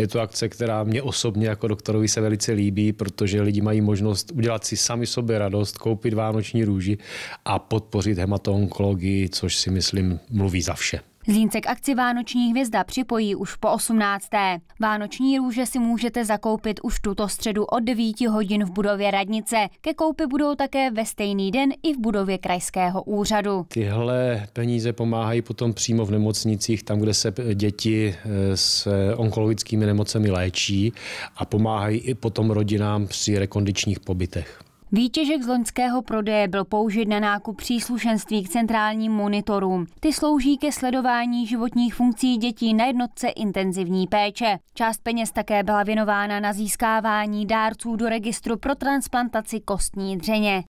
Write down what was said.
Je to akce, která mě osobně jako doktorovi se velice líbí, protože lidi mají možnost udělat si sami sobě radost, koupit vánoční růži a podpořit hematoonkologii, což si myslím mluví za vše. Zlínce k akci Vánoční hvězda připojí už po 18. Vánoční růže si můžete zakoupit už tuto středu od 9 hodin v budově radnice. Ke koupi budou také ve stejný den i v budově krajského úřadu. Tyhle peníze pomáhají potom přímo v nemocnicích, tam, kde se děti eh, s onkologickými nemocemi léčí a pomáhají i potom rodinám při rekondičních pobytech. Výtěžek z loňského prodeje byl použit na nákup příslušenství k centrálním monitorům. Ty slouží ke sledování životních funkcí dětí na jednotce intenzivní péče. Část peněz také byla věnována na získávání dárců do registru pro transplantaci kostní dřeně.